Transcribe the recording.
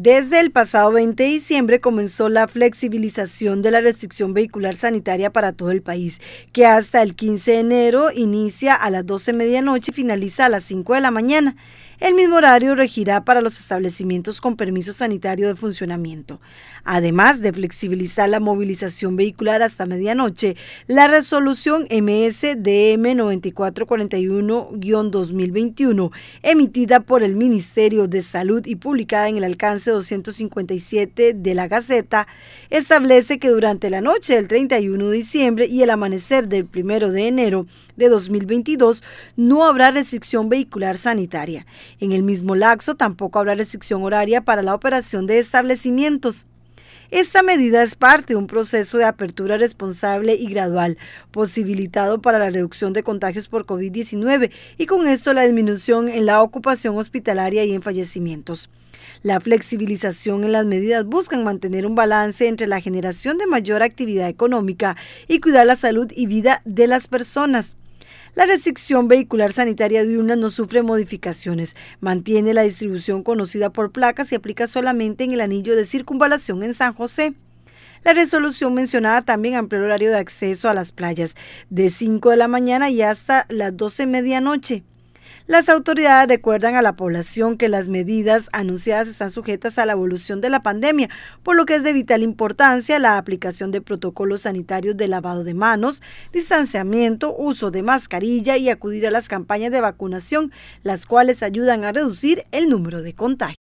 Desde el pasado 20 de diciembre comenzó la flexibilización de la restricción vehicular sanitaria para todo el país, que hasta el 15 de enero inicia a las 12 de medianoche y finaliza a las 5 de la mañana. El mismo horario regirá para los establecimientos con permiso sanitario de funcionamiento. Además de flexibilizar la movilización vehicular hasta medianoche, la resolución MSDM 9441-2021, emitida por el Ministerio de Salud y publicada en el alcance 257 de la Gaceta, establece que durante la noche del 31 de diciembre y el amanecer del 1 de enero de 2022 no habrá restricción vehicular sanitaria. En el mismo laxo tampoco habrá restricción horaria para la operación de establecimientos. Esta medida es parte de un proceso de apertura responsable y gradual, posibilitado para la reducción de contagios por COVID-19 y con esto la disminución en la ocupación hospitalaria y en fallecimientos. La flexibilización en las medidas busca mantener un balance entre la generación de mayor actividad económica y cuidar la salud y vida de las personas. La restricción vehicular sanitaria de diurna no sufre modificaciones, mantiene la distribución conocida por placas y aplica solamente en el anillo de circunvalación en San José. La resolución mencionada también amplió el horario de acceso a las playas de 5 de la mañana y hasta las 12 medianoche. Las autoridades recuerdan a la población que las medidas anunciadas están sujetas a la evolución de la pandemia, por lo que es de vital importancia la aplicación de protocolos sanitarios de lavado de manos, distanciamiento, uso de mascarilla y acudir a las campañas de vacunación, las cuales ayudan a reducir el número de contagios.